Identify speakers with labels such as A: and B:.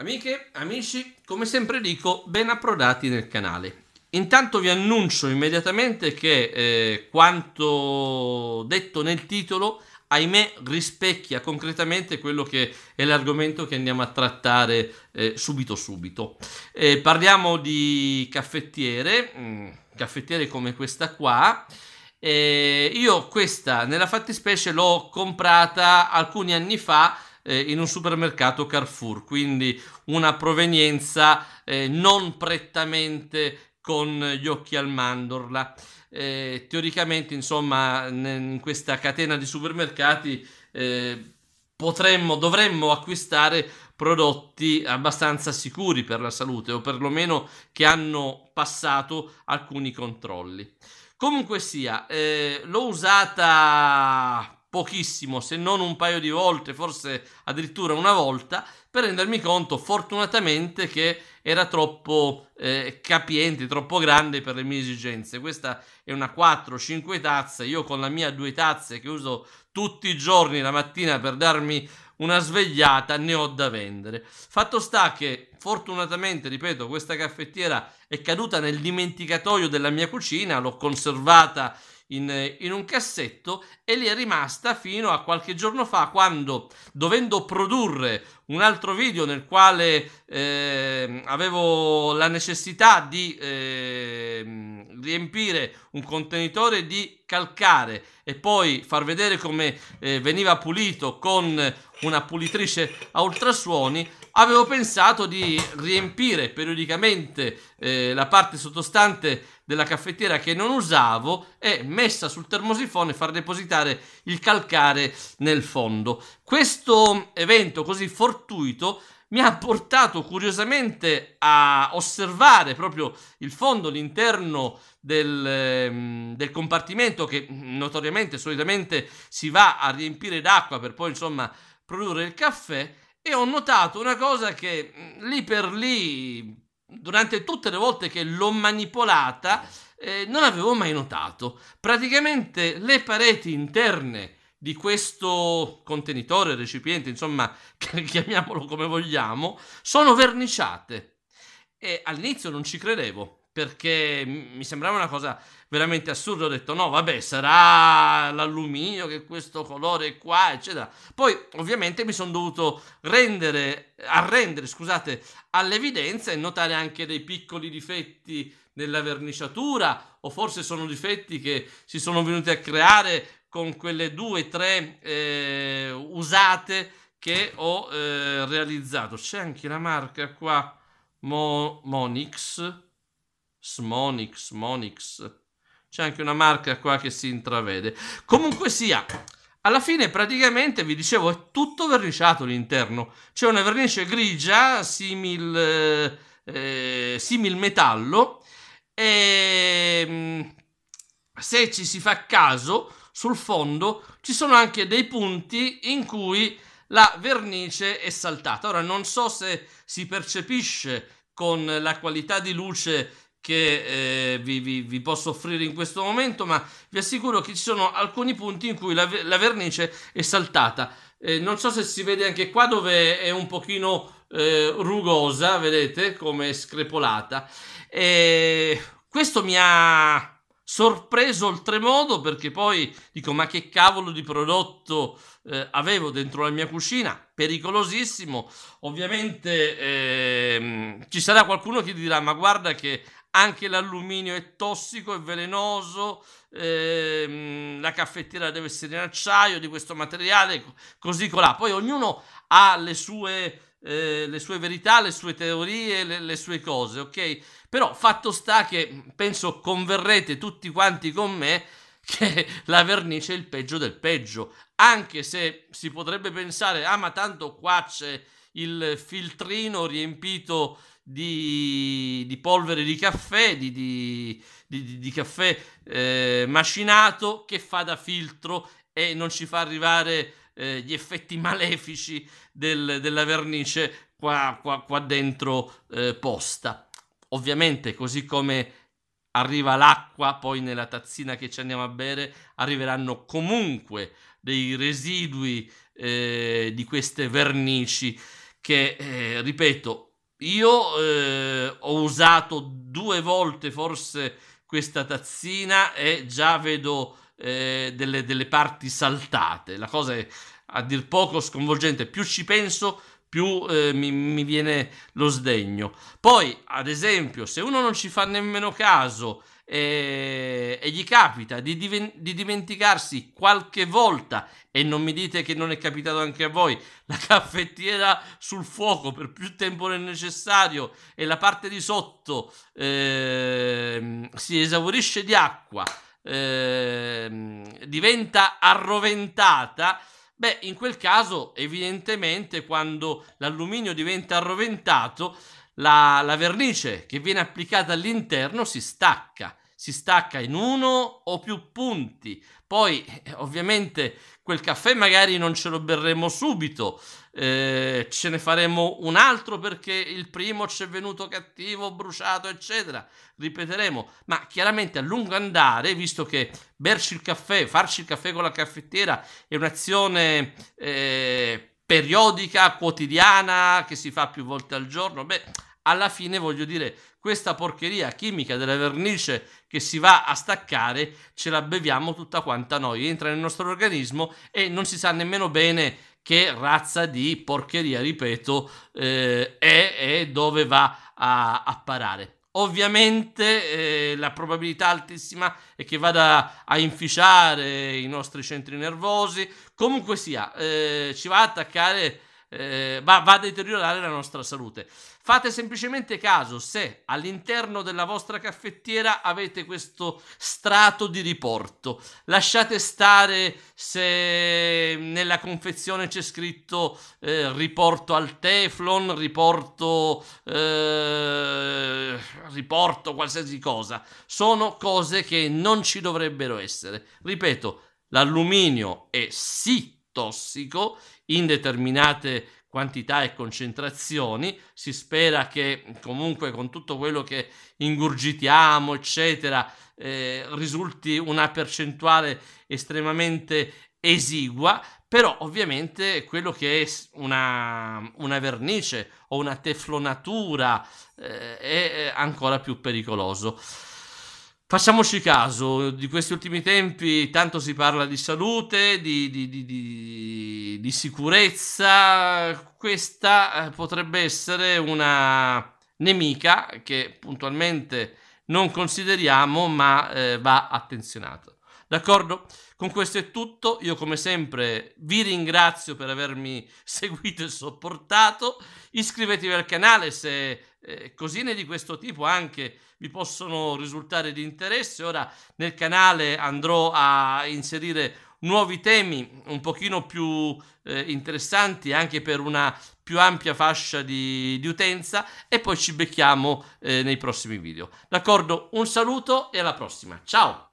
A: Amiche, amici, come sempre dico, ben approdati nel canale. Intanto vi annuncio immediatamente che eh, quanto detto nel titolo, ahimè, rispecchia concretamente quello che è l'argomento che andiamo a trattare eh, subito subito. Eh, parliamo di caffettiere, mh, mm, caffettiere come questa qua. Eh, io questa, nella fattispecie, l'ho comprata alcuni anni fa eh, in un supermercato Carrefour, quindi una provenienza eh, non prettamente con gli occhi al mandorla. Eh, teoricamente, insomma, in questa catena di supermercati eh, potremmo, dovremmo acquistare prodotti abbastanza sicuri per la salute o perlomeno che hanno passato alcuni controlli. Comunque sia, eh, l'ho usata pochissimo, se non un paio di volte, forse addirittura una volta, per rendermi conto fortunatamente che era troppo eh, capiente, troppo grande per le mie esigenze. Questa è una 4-5 tazze, io con la mia due tazze che uso tutti i giorni la mattina per darmi una svegliata ne ho da vendere. Fatto sta che fortunatamente, ripeto, questa caffettiera è caduta nel dimenticatoio della mia cucina, l'ho conservata in, in un cassetto e lì è rimasta fino a qualche giorno fa quando, dovendo produrre un altro video nel quale eh, avevo la necessità di eh, riempire un contenitore di calcare e poi far vedere come eh, veniva pulito con una pulitrice a ultrasuoni, avevo pensato di riempire periodicamente eh, la parte sottostante della caffettiera che non usavo e messa sul termosifone far depositare il calcare nel fondo. Questo evento così fortuito mi ha portato curiosamente a osservare proprio il fondo, l'interno del, ehm, del, compartimento che notoriamente, solitamente si va a riempire d'acqua per poi insomma produrre il caffè e ho notato una cosa che mm, lì per lì durante tutte le volte che l'ho manipolata, eh. eh, non avevo mai notato. Praticamente le pareti interne di questo contenitore, recipiente, insomma, chiamiamolo come vogliamo, sono verniciate. E all'inizio non ci credevo, perché mi sembrava una cosa veramente assurda. Ho detto no, vabbè, sarà l'alluminio che questo colore qua, eccetera. Poi ovviamente mi sono dovuto rendere, arrendere, scusate, all'evidenza e notare anche dei piccoli difetti nella verniciatura o forse sono difetti che si sono venuti a creare con quelle due, o tre eh, usate che ho eh, realizzato. C'è anche la marca qua, Mo- Monix Smonix, Monix. C'è anche una marca qua che si intravede. Comunque sia, alla fine praticamente vi dicevo è tutto verniciato l'interno. C'è una vernice grigia simil, eh, eh simil metallo e ehm, se ci si fa caso sul fondo ci sono anche dei punti in cui la vernice è saltata. Ora non so se si percepisce con la qualità di luce che eh, vi, vi, vi, posso offrire in questo momento, ma vi assicuro che ci sono alcuni punti in cui la, la vernice è saltata. Eh, non so se si vede anche qua dove è un pochino eh, rugosa, vedete come è screpolata. Eh, questo mi ha sorpreso oltremodo perché poi dico ma che cavolo di prodotto eh, avevo dentro la mia cucina pericolosissimo ovviamente ehm, ci sarà qualcuno che dirà ma guarda che anche l'alluminio è tossico, e velenoso, ehm, la caffettiera deve essere in acciaio di questo materiale, così colà. Poi ognuno ha le sue... Eh, le sue verità, le sue teorie, le, le, sue cose, ok? Però fatto sta che penso converrete tutti quanti con me che la vernice è il peggio del peggio, anche se si potrebbe pensare, ah ma tanto qua c'è il filtrino riempito di, di polvere di caffè, di, di, di caffè eh, macinato che fa da filtro e non ci fa arrivare eh, gli effetti malefici del, della vernice qua, qua, qua dentro eh, posta. Ovviamente così come arriva l'acqua, poi nella tazzina che ci andiamo a bere arriveranno comunque dei residui eh, di queste vernici che, eh, ripeto, io eh, ho usato due volte forse questa tazzina e già vedo eh, delle, delle parti saltate. La cosa è a dir poco sconvolgente. Più ci penso, più eh, mi, mi, viene lo sdegno. Poi, ad esempio, se uno non ci fa nemmeno caso eh, e gli capita di, diven- di, dimenticarsi qualche volta, e non mi dite che non è capitato anche a voi, la caffettiera sul fuoco per più tempo del necessario e la parte di sotto eh, si esaurisce di acqua, ehm, diventa arroventata Beh, in quel caso, evidentemente, quando l'alluminio diventa arroventato, la, la vernice che viene applicata all'interno si stacca si stacca in uno o più punti. Poi, eh, ovviamente, quel caffè magari non ce lo berremo subito, eh, ce ne faremo un altro perché il primo ci è venuto cattivo, bruciato, eccetera. Ripeteremo, ma chiaramente a lungo andare, visto che berci il caffè, farci il caffè con la caffettiera è un'azione. Eh, periodica, quotidiana, che si fa più volte al giorno, beh, alla fine voglio dire, questa porcheria chimica della vernice che si va a staccare, ce la beviamo tutta quanta noi, entra nel nostro organismo e non si sa nemmeno bene che razza di porcheria, ripeto, eh, è e dove va a, a parare. Ovviamente eh, la probabilità altissima è che vada a inficiare i nostri centri nervosi, comunque sia, eh, ci va a attaccare eh, va, va a deteriorare la nostra salute. Fate semplicemente caso se all'interno della vostra caffettiera avete questo strato di riporto. Lasciate stare se nella confezione c'è scritto eh, riporto al teflon, riporto, eh, riporto qualsiasi cosa. Sono cose che non ci dovrebbero essere. Ripeto, l'alluminio è sì tossico in determinate quantità e concentrazioni, si spera che comunque con tutto quello che ingurgitiamo, eccetera, eh, risulti una percentuale estremamente esigua, però ovviamente quello che è una, una vernice o una teflonatura eh, è eh, ancora più pericoloso. Facciamoci caso, di questi ultimi tempi tanto si parla di salute, di, di, di, di sicurezza, questa eh, potrebbe essere una nemica che puntualmente non consideriamo ma eh, va attenzionata. D'accordo? Con questo è tutto, io come sempre vi ringrazio per avermi seguito e sopportato, iscrivetevi al canale se eh, cosine di questo tipo anche vi possono risultare di interesse, ora nel canale andrò a inserire nuovi temi un pochino più eh, interessanti anche per una più ampia fascia di, di utenza e poi ci becchiamo eh, nei prossimi video. D'accordo? Un saluto e alla prossima. Ciao!